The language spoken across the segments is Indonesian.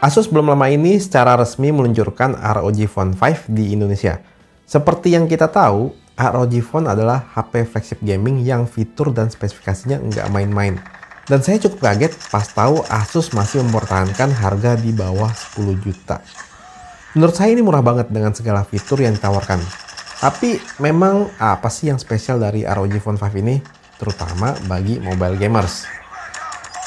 Asus belum lama ini secara resmi meluncurkan ROG Phone 5 di Indonesia. Seperti yang kita tahu, ROG Phone adalah HP flagship gaming yang fitur dan spesifikasinya nggak main-main. Dan saya cukup kaget pas tahu Asus masih mempertahankan harga di bawah 10 juta. Menurut saya ini murah banget dengan segala fitur yang ditawarkan. Tapi memang apa sih yang spesial dari ROG Phone 5 ini? Terutama bagi mobile gamers.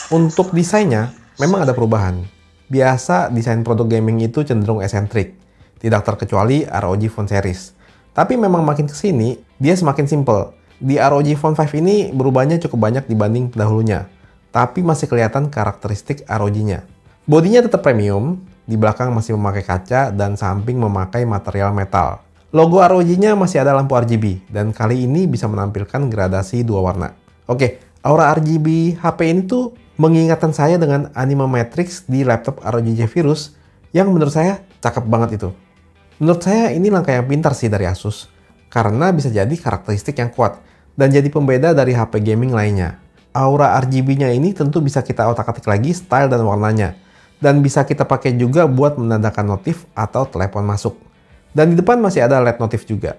Untuk desainnya, memang ada perubahan Biasa desain produk gaming itu cenderung esentrik, tidak terkecuali ROG Phone series. Tapi memang makin kesini, dia semakin simple. Di ROG Phone 5 ini berubahnya cukup banyak dibanding pendahulunya, tapi masih kelihatan karakteristik ROG-nya. Bodinya tetap premium, di belakang masih memakai kaca dan samping memakai material metal. Logo ROG-nya masih ada lampu RGB dan kali ini bisa menampilkan gradasi dua warna. Oke, aura RGB HP ini tuh mengingatkan saya dengan anime Matrix di laptop ROG Virus yang menurut saya cakep banget itu. Menurut saya ini langkah yang pintar sih dari Asus karena bisa jadi karakteristik yang kuat dan jadi pembeda dari HP gaming lainnya. Aura RGB-nya ini tentu bisa kita otak-atik lagi style dan warnanya dan bisa kita pakai juga buat menandakan notif atau telepon masuk. Dan di depan masih ada LED notif juga.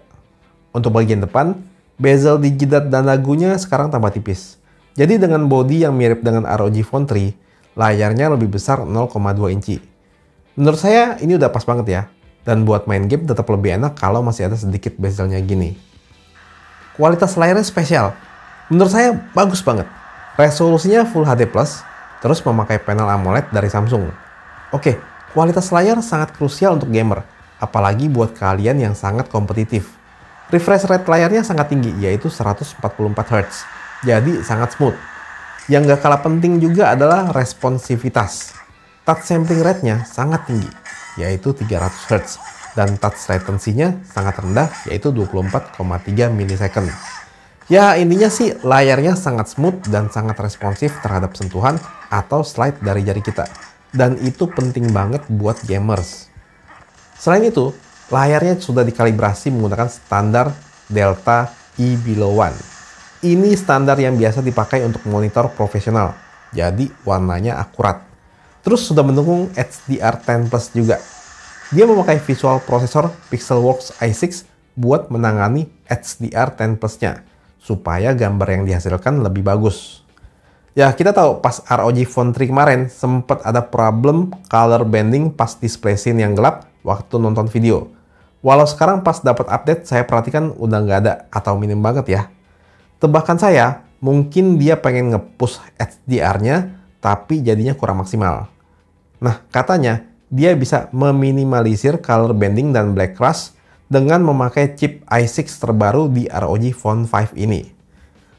Untuk bagian depan, bezel di jidat dan lagunya sekarang tambah tipis. Jadi dengan body yang mirip dengan ROG Phone 3, layarnya lebih besar 0,2 inci. Menurut saya ini udah pas banget ya. Dan buat main game tetap lebih enak kalau masih ada sedikit bezelnya gini. Kualitas layarnya spesial. Menurut saya bagus banget. Resolusinya Full HD+, terus memakai panel AMOLED dari Samsung. Oke, kualitas layar sangat krusial untuk gamer, apalagi buat kalian yang sangat kompetitif. Refresh rate layarnya sangat tinggi, yaitu 144 Hz. Jadi sangat smooth. Yang gak kalah penting juga adalah responsivitas. Touch sampling rate-nya sangat tinggi, yaitu 300 Hz. Dan touch latency-nya sangat rendah, yaitu 24,3 ms. Ya intinya sih layarnya sangat smooth dan sangat responsif terhadap sentuhan atau slide dari jari kita. Dan itu penting banget buat gamers. Selain itu, layarnya sudah dikalibrasi menggunakan standar Delta E below 1 ini standar yang biasa dipakai untuk monitor profesional, jadi warnanya akurat. Terus sudah mendukung HDR10 Plus juga. Dia memakai visual processor Pixelworks i6 buat menangani HDR10 Plus-nya, supaya gambar yang dihasilkan lebih bagus. Ya, kita tahu pas ROG Phone 3 kemarin sempat ada problem color bending pas display scene yang gelap waktu nonton video. Walau sekarang pas dapat update saya perhatikan udah nggak ada atau minim banget ya. Tebakan saya, mungkin dia pengen nge-push HDR-nya, tapi jadinya kurang maksimal. Nah, katanya dia bisa meminimalisir color bending dan black crush dengan memakai chip i6 terbaru di ROG Phone 5 ini.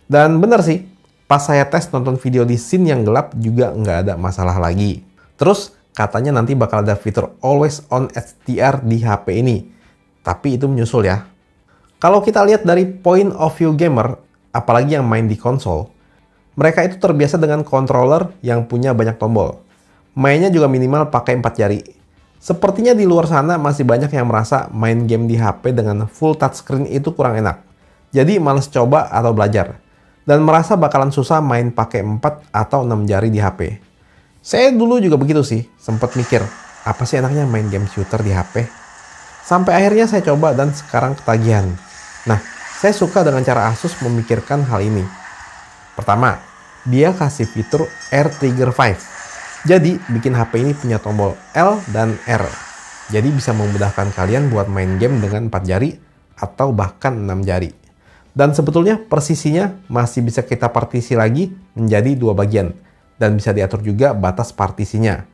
Dan bener sih, pas saya tes nonton video di scene yang gelap juga nggak ada masalah lagi. Terus, katanya nanti bakal ada fitur always on HDR di HP ini. Tapi itu menyusul ya. Kalau kita lihat dari point of view gamer, apalagi yang main di konsol, mereka itu terbiasa dengan controller yang punya banyak tombol. Mainnya juga minimal pakai empat jari. Sepertinya di luar sana masih banyak yang merasa main game di HP dengan full touchscreen itu kurang enak. Jadi males coba atau belajar. Dan merasa bakalan susah main pakai 4 atau 6 jari di HP. Saya dulu juga begitu sih, sempat mikir, apa sih enaknya main game shooter di HP? Sampai akhirnya saya coba dan sekarang ketagihan. Nah, saya suka dengan cara Asus memikirkan hal ini. Pertama, dia kasih fitur Air Trigger 5. Jadi, bikin HP ini punya tombol L dan R. Jadi bisa memudahkan kalian buat main game dengan 4 jari atau bahkan 6 jari. Dan sebetulnya persisinya masih bisa kita partisi lagi menjadi dua bagian. Dan bisa diatur juga batas partisinya.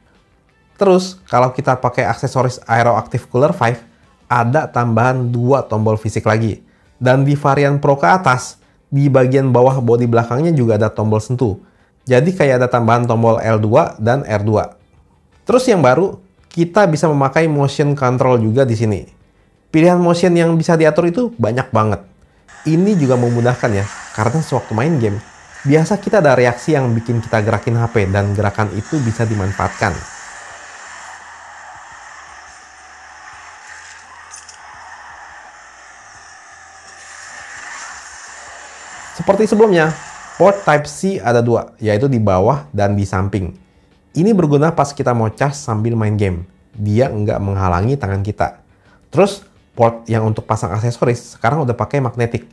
Terus, kalau kita pakai aksesoris Aeroactive Active Cooler 5, ada tambahan dua tombol fisik lagi dan di varian Pro ke atas, di bagian bawah bodi belakangnya juga ada tombol sentuh. Jadi kayak ada tambahan tombol L2 dan R2. Terus yang baru, kita bisa memakai motion control juga di sini. Pilihan motion yang bisa diatur itu banyak banget. Ini juga memudahkan ya, karena sewaktu main game, biasa kita ada reaksi yang bikin kita gerakin HP dan gerakan itu bisa dimanfaatkan. Seperti sebelumnya, port Type-C ada dua, yaitu di bawah dan di samping. Ini berguna pas kita mau cas sambil main game. Dia nggak menghalangi tangan kita. Terus, port yang untuk pasang aksesoris sekarang udah pakai magnetik.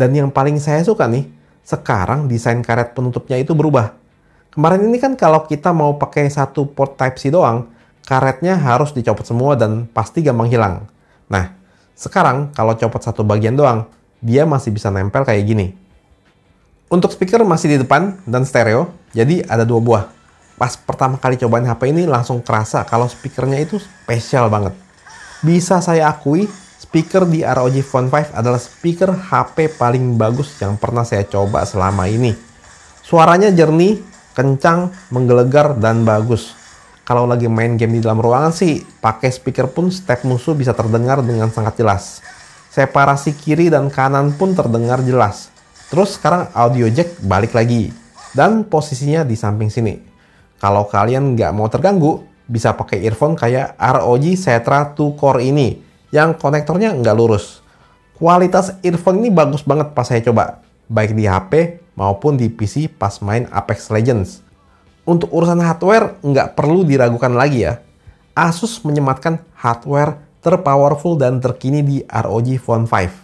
Dan yang paling saya suka nih, sekarang desain karet penutupnya itu berubah. Kemarin ini kan kalau kita mau pakai satu port Type-C doang, karetnya harus dicopot semua dan pasti gampang hilang. Nah, sekarang kalau copot satu bagian doang, dia masih bisa nempel kayak gini. Untuk speaker masih di depan dan stereo, jadi ada dua buah. Pas pertama kali cobain HP ini langsung kerasa kalau speakernya itu spesial banget. Bisa saya akui, speaker di ROG Phone 5 adalah speaker HP paling bagus yang pernah saya coba selama ini. Suaranya jernih, kencang, menggelegar, dan bagus. Kalau lagi main game di dalam ruangan sih, pakai speaker pun step musuh bisa terdengar dengan sangat jelas. Separasi kiri dan kanan pun terdengar jelas Terus sekarang audio jack balik lagi dan posisinya di samping sini. Kalau kalian nggak mau terganggu, bisa pakai earphone kayak ROG Setra 2 Core ini yang konektornya nggak lurus. Kualitas earphone ini bagus banget pas saya coba, baik di HP maupun di PC pas main Apex Legends. Untuk urusan hardware, nggak perlu diragukan lagi ya. Asus menyematkan hardware terpowerful dan terkini di ROG Phone 5.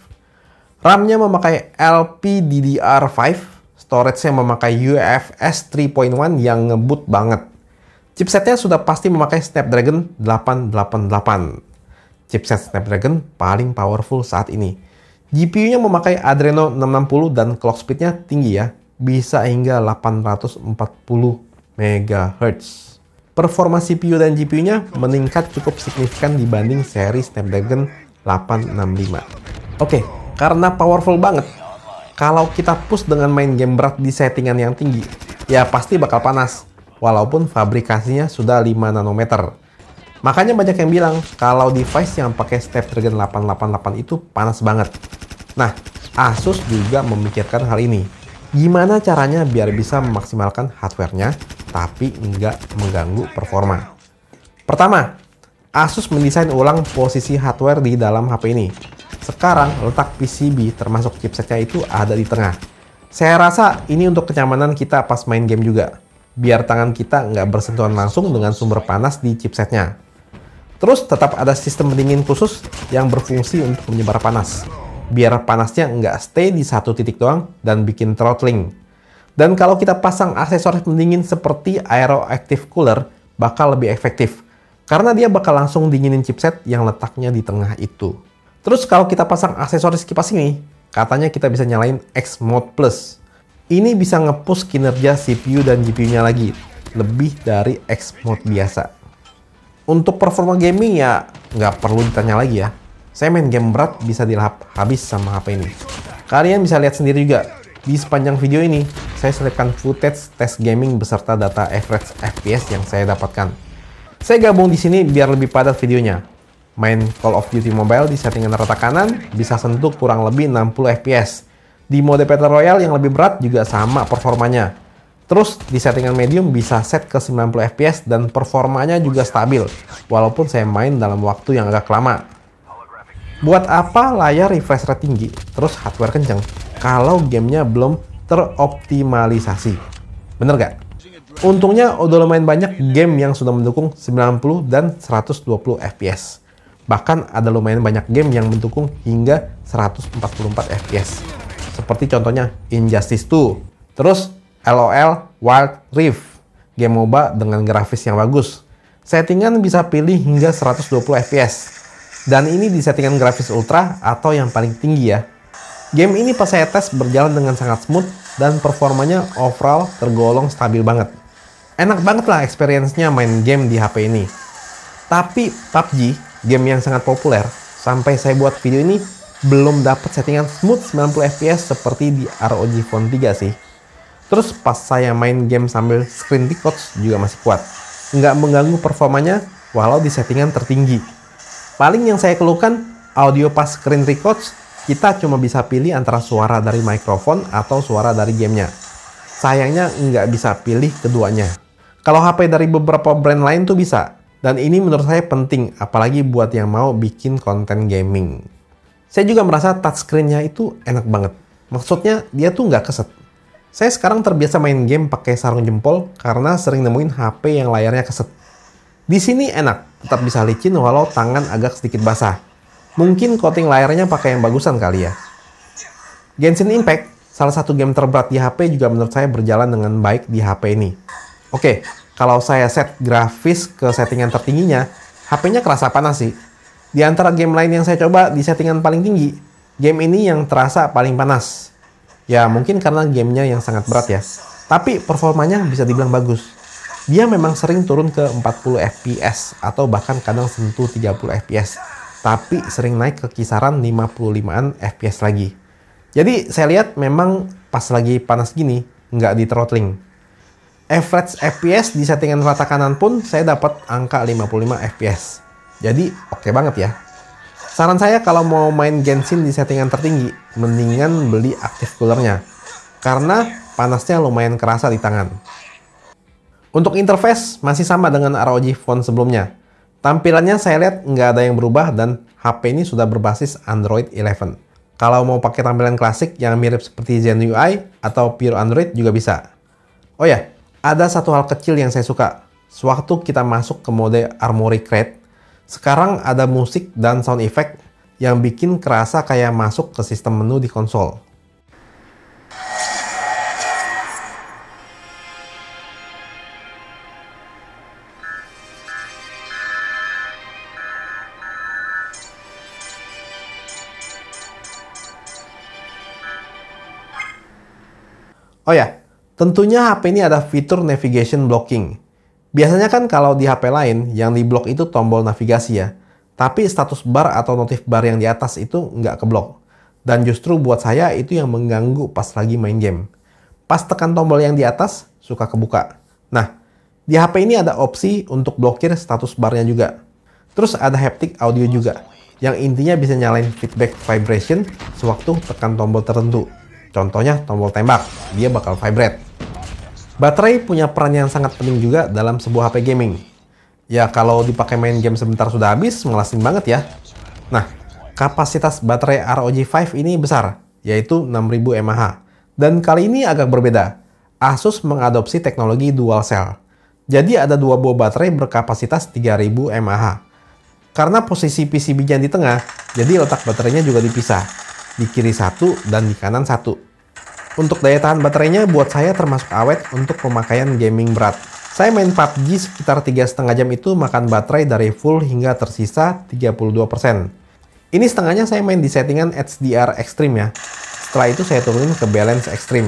RAM-nya memakai LPDDR5, storage-nya memakai UFS 3.1 yang ngebut banget. Chipsetnya sudah pasti memakai Snapdragon 888. Chipset Snapdragon paling powerful saat ini. GPU-nya memakai Adreno 660 dan clock speed-nya tinggi ya, bisa hingga 840 MHz. Performa CPU dan GPU-nya meningkat cukup signifikan dibanding seri Snapdragon 865. Oke, karena powerful banget. Kalau kita push dengan main game berat di settingan yang tinggi, ya pasti bakal panas. Walaupun fabrikasinya sudah 5 nanometer. Makanya banyak yang bilang kalau device yang pakai Snapdragon 888 itu panas banget. Nah, Asus juga memikirkan hal ini. Gimana caranya biar bisa memaksimalkan hardware-nya tapi nggak mengganggu performa. Pertama, Asus mendesain ulang posisi hardware di dalam HP ini. Sekarang letak PCB termasuk chipsetnya itu ada di tengah. Saya rasa ini untuk kenyamanan kita pas main game juga. Biar tangan kita nggak bersentuhan langsung dengan sumber panas di chipsetnya. Terus tetap ada sistem pendingin khusus yang berfungsi untuk menyebar panas. Biar panasnya nggak stay di satu titik doang dan bikin throttling. Dan kalau kita pasang aksesoris pendingin seperti aeroactive cooler, bakal lebih efektif. Karena dia bakal langsung dinginin chipset yang letaknya di tengah itu. Terus kalau kita pasang aksesoris kipas ini, katanya kita bisa nyalain X Mode Plus. Ini bisa ngepush kinerja CPU dan GPU-nya lagi, lebih dari X Mode biasa. Untuk performa gaming ya nggak perlu ditanya lagi ya. Saya main game berat bisa dilahap habis sama HP ini. Kalian bisa lihat sendiri juga, di sepanjang video ini, saya selipkan footage tes gaming beserta data average FPS yang saya dapatkan. Saya gabung di sini biar lebih padat videonya. Main Call of Duty Mobile di settingan rata kanan bisa sentuh kurang lebih 60 fps. Di mode Battle Royale yang lebih berat juga sama performanya. Terus di settingan medium bisa set ke 90 fps dan performanya juga stabil, walaupun saya main dalam waktu yang agak lama. Buat apa layar refresh rate tinggi, terus hardware kenceng, kalau gamenya belum teroptimalisasi? Bener gak? Untungnya udah lumayan banyak game yang sudah mendukung 90 dan 120 fps. Bahkan ada lumayan banyak game yang mendukung hingga 144 FPS. Seperti contohnya Injustice 2. Terus LOL Wild Rift. Game MOBA dengan grafis yang bagus. Settingan bisa pilih hingga 120 FPS. Dan ini di settingan grafis ultra atau yang paling tinggi ya. Game ini pas saya tes berjalan dengan sangat smooth dan performanya overall tergolong stabil banget. Enak banget lah experience-nya main game di HP ini. Tapi PUBG game yang sangat populer. Sampai saya buat video ini belum dapat settingan smooth 90 fps seperti di ROG Phone 3 sih. Terus pas saya main game sambil screen records juga masih kuat. Nggak mengganggu performanya walau di settingan tertinggi. Paling yang saya keluhkan, audio pas screen records, kita cuma bisa pilih antara suara dari mikrofon atau suara dari gamenya. Sayangnya nggak bisa pilih keduanya. Kalau HP dari beberapa brand lain tuh bisa, dan ini menurut saya penting, apalagi buat yang mau bikin konten gaming. Saya juga merasa touchscreen-nya itu enak banget. Maksudnya dia tuh nggak keset. Saya sekarang terbiasa main game pakai sarung jempol karena sering nemuin HP yang layarnya keset. Di sini enak, tetap bisa licin walau tangan agak sedikit basah. Mungkin coating layarnya pakai yang bagusan kali ya. Genshin Impact, salah satu game terberat di HP juga menurut saya berjalan dengan baik di HP ini. Oke, kalau saya set grafis ke settingan tertingginya, HP-nya kerasa panas sih. Di antara game lain yang saya coba di settingan paling tinggi, game ini yang terasa paling panas. Ya mungkin karena gamenya yang sangat berat ya. Tapi performanya bisa dibilang bagus. Dia memang sering turun ke 40 fps atau bahkan kadang sentuh 30 fps. Tapi sering naik ke kisaran 55-an fps lagi. Jadi saya lihat memang pas lagi panas gini nggak di throttling average FPS di settingan rata kanan pun saya dapat angka 55 FPS. Jadi oke okay banget ya. Saran saya kalau mau main Genshin di settingan tertinggi, mendingan beli aktif coolernya. Karena panasnya lumayan kerasa di tangan. Untuk interface masih sama dengan ROG Phone sebelumnya. Tampilannya saya lihat nggak ada yang berubah dan HP ini sudah berbasis Android 11. Kalau mau pakai tampilan klasik yang mirip seperti Zen UI atau Pure Android juga bisa. Oh ya, ada satu hal kecil yang saya suka. Sewaktu kita masuk ke mode Armory Crate, sekarang ada musik dan sound effect yang bikin kerasa kayak masuk ke sistem menu di konsol. Oh ya, Tentunya HP ini ada fitur navigation blocking. Biasanya kan kalau di HP lain, yang di diblok itu tombol navigasi ya. Tapi status bar atau notif bar yang di atas itu nggak keblok. Dan justru buat saya itu yang mengganggu pas lagi main game. Pas tekan tombol yang di atas, suka kebuka. Nah, di HP ini ada opsi untuk blokir status barnya juga. Terus ada haptic audio juga, yang intinya bisa nyalain feedback vibration sewaktu tekan tombol tertentu. Contohnya tombol tembak, dia bakal vibrate. Baterai punya peran yang sangat penting juga dalam sebuah HP gaming. Ya kalau dipakai main game sebentar sudah habis, ngelasin banget ya. Nah, kapasitas baterai ROG 5 ini besar, yaitu 6000 mAh. Dan kali ini agak berbeda. Asus mengadopsi teknologi dual cell. Jadi ada dua buah baterai berkapasitas 3000 mAh. Karena posisi PCB-nya di tengah, jadi letak baterainya juga dipisah. Di kiri satu dan di kanan satu. Untuk daya tahan baterainya buat saya termasuk awet untuk pemakaian gaming berat. Saya main PUBG sekitar 3,5 jam itu makan baterai dari full hingga tersisa 32%. Ini setengahnya saya main di settingan HDR Extreme ya. Setelah itu saya turunin ke Balance Extreme.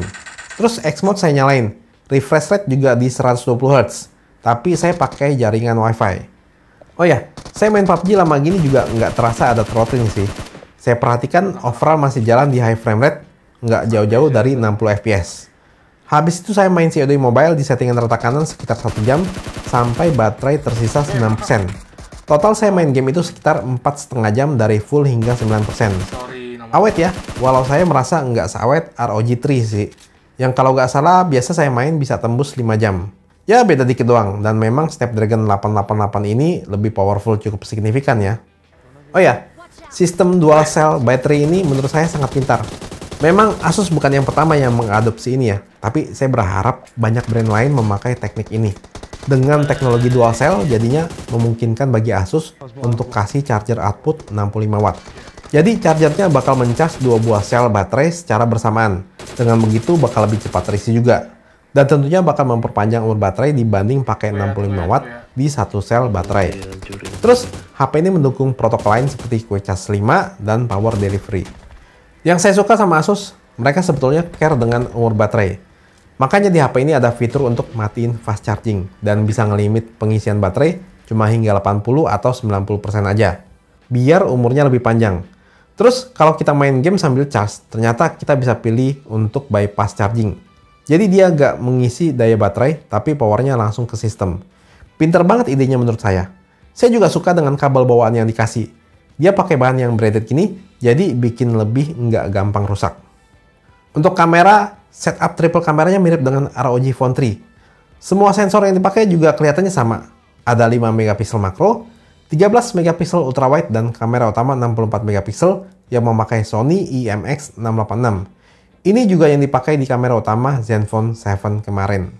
Terus X mode saya nyalain. Refresh rate juga di 120Hz. Tapi saya pakai jaringan WiFi. Oh ya, saya main PUBG lama gini juga nggak terasa ada throttling sih. Saya perhatikan overall masih jalan di high frame rate nggak jauh-jauh dari 60 fps. Habis itu saya main COD Mobile di settingan rata kanan sekitar 1 jam sampai baterai tersisa 9%. Total saya main game itu sekitar 4,5 jam dari full hingga 9%. Awet ya, walau saya merasa nggak seawet ROG 3 sih. Yang kalau nggak salah biasa saya main bisa tembus 5 jam. Ya beda dikit doang, dan memang Snapdragon 888 ini lebih powerful cukup signifikan ya. Oh ya, sistem dual cell battery ini menurut saya sangat pintar Memang Asus bukan yang pertama yang mengadopsi ini ya, tapi saya berharap banyak brand lain memakai teknik ini. Dengan teknologi dual cell, jadinya memungkinkan bagi Asus untuk kasih charger output 65 watt. Jadi chargernya bakal mencas dua buah sel baterai secara bersamaan. Dengan begitu bakal lebih cepat terisi juga. Dan tentunya bakal memperpanjang umur baterai dibanding pakai 65 watt di satu sel baterai. Iya, Terus HP ini mendukung protokol lain seperti Quick Charge 5 dan power delivery. Yang saya suka sama Asus, mereka sebetulnya care dengan umur baterai. Makanya di HP ini ada fitur untuk matiin fast charging dan bisa ngelimit pengisian baterai cuma hingga 80 atau 90% aja. Biar umurnya lebih panjang. Terus kalau kita main game sambil charge, ternyata kita bisa pilih untuk bypass charging. Jadi dia nggak mengisi daya baterai, tapi powernya langsung ke sistem. Pinter banget idenya menurut saya. Saya juga suka dengan kabel bawaan yang dikasih. Dia pakai bahan yang braided gini, jadi bikin lebih nggak gampang rusak. Untuk kamera, setup triple kameranya mirip dengan ROG Phone 3. Semua sensor yang dipakai juga kelihatannya sama. Ada 5 megapiksel makro, 13 megapiksel ultrawide dan kamera utama 64 megapiksel yang memakai Sony IMX686. E Ini juga yang dipakai di kamera utama Zenfone 7 kemarin.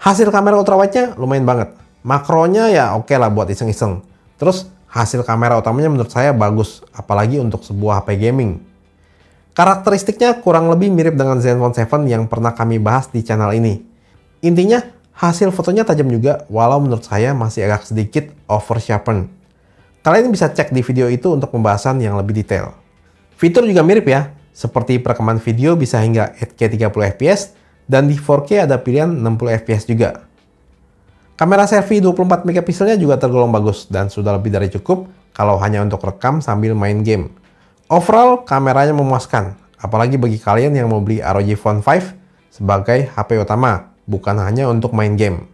Hasil kamera ultrawide-nya lumayan banget. Makronya ya oke okay lah buat iseng-iseng. Terus Hasil kamera utamanya menurut saya bagus, apalagi untuk sebuah HP gaming. Karakteristiknya kurang lebih mirip dengan Zenfone 7 yang pernah kami bahas di channel ini. Intinya, hasil fotonya tajam juga, walau menurut saya masih agak sedikit over sharpen. Kalian bisa cek di video itu untuk pembahasan yang lebih detail. Fitur juga mirip ya, seperti perekaman video bisa hingga 8K 30fps, dan di 4K ada pilihan 60fps juga. Kamera selfie 24 megapikselnya juga tergolong bagus dan sudah lebih dari cukup kalau hanya untuk rekam sambil main game. Overall, kameranya memuaskan, apalagi bagi kalian yang mau beli ROG Phone 5 sebagai HP utama, bukan hanya untuk main game.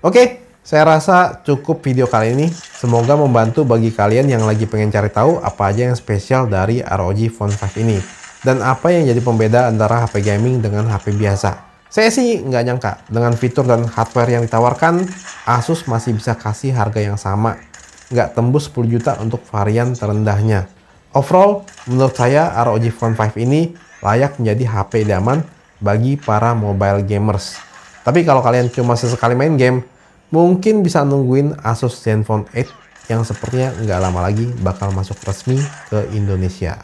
Oke, saya rasa cukup video kali ini. Semoga membantu bagi kalian yang lagi pengen cari tahu apa aja yang spesial dari ROG Phone 5 ini. Dan apa yang jadi pembeda antara HP gaming dengan HP biasa. Saya sih nggak nyangka dengan fitur dan hardware yang ditawarkan, Asus masih bisa kasih harga yang sama. Nggak tembus 10 juta untuk varian terendahnya. Overall, menurut saya ROG Phone 5 ini layak menjadi HP idaman bagi para mobile gamers. Tapi kalau kalian cuma sesekali main game, mungkin bisa nungguin Asus Zenfone 8 yang sepertinya nggak lama lagi bakal masuk resmi ke Indonesia.